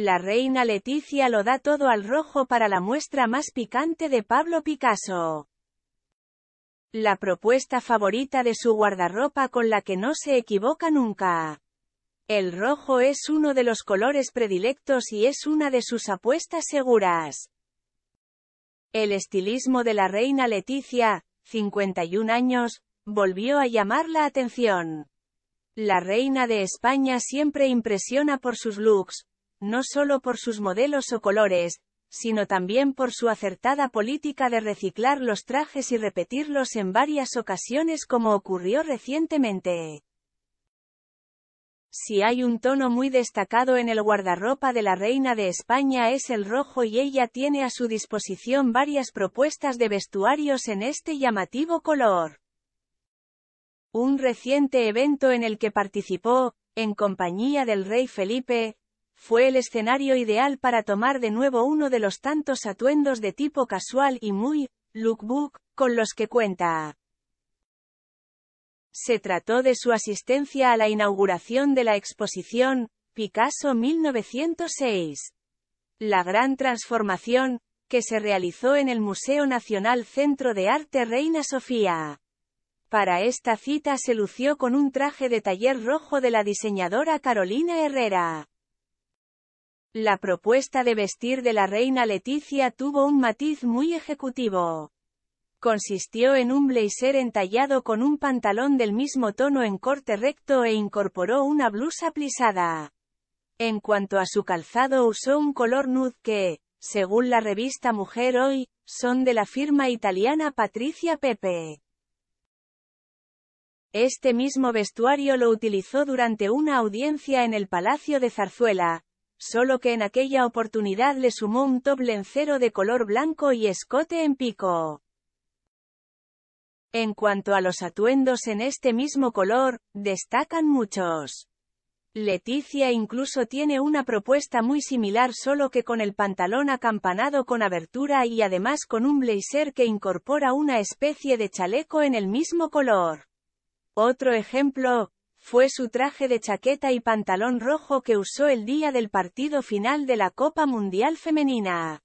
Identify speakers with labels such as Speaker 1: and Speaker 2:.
Speaker 1: La reina Leticia lo da todo al rojo para la muestra más picante de Pablo Picasso. La propuesta favorita de su guardarropa con la que no se equivoca nunca. El rojo es uno de los colores predilectos y es una de sus apuestas seguras. El estilismo de la reina Leticia, 51 años, volvió a llamar la atención. La reina de España siempre impresiona por sus looks, no solo por sus modelos o colores, sino también por su acertada política de reciclar los trajes y repetirlos en varias ocasiones como ocurrió recientemente. Si hay un tono muy destacado en el guardarropa de la reina de España es el rojo y ella tiene a su disposición varias propuestas de vestuarios en este llamativo color. Un reciente evento en el que participó, en compañía del rey Felipe, fue el escenario ideal para tomar de nuevo uno de los tantos atuendos de tipo casual y muy lookbook con los que cuenta. Se trató de su asistencia a la inauguración de la exposición Picasso 1906. La gran transformación, que se realizó en el Museo Nacional Centro de Arte Reina Sofía. Para esta cita se lució con un traje de taller rojo de la diseñadora Carolina Herrera. La propuesta de vestir de la reina Leticia tuvo un matiz muy ejecutivo. Consistió en un blazer entallado con un pantalón del mismo tono en corte recto e incorporó una blusa plisada. En cuanto a su calzado usó un color nude que, según la revista Mujer Hoy, son de la firma italiana Patricia Pepe. Este mismo vestuario lo utilizó durante una audiencia en el Palacio de Zarzuela, solo que en aquella oportunidad le sumó un top lencero de color blanco y escote en pico. En cuanto a los atuendos en este mismo color, destacan muchos. Leticia incluso tiene una propuesta muy similar solo que con el pantalón acampanado con abertura y además con un blazer que incorpora una especie de chaleco en el mismo color. Otro ejemplo, fue su traje de chaqueta y pantalón rojo que usó el día del partido final de la Copa Mundial Femenina.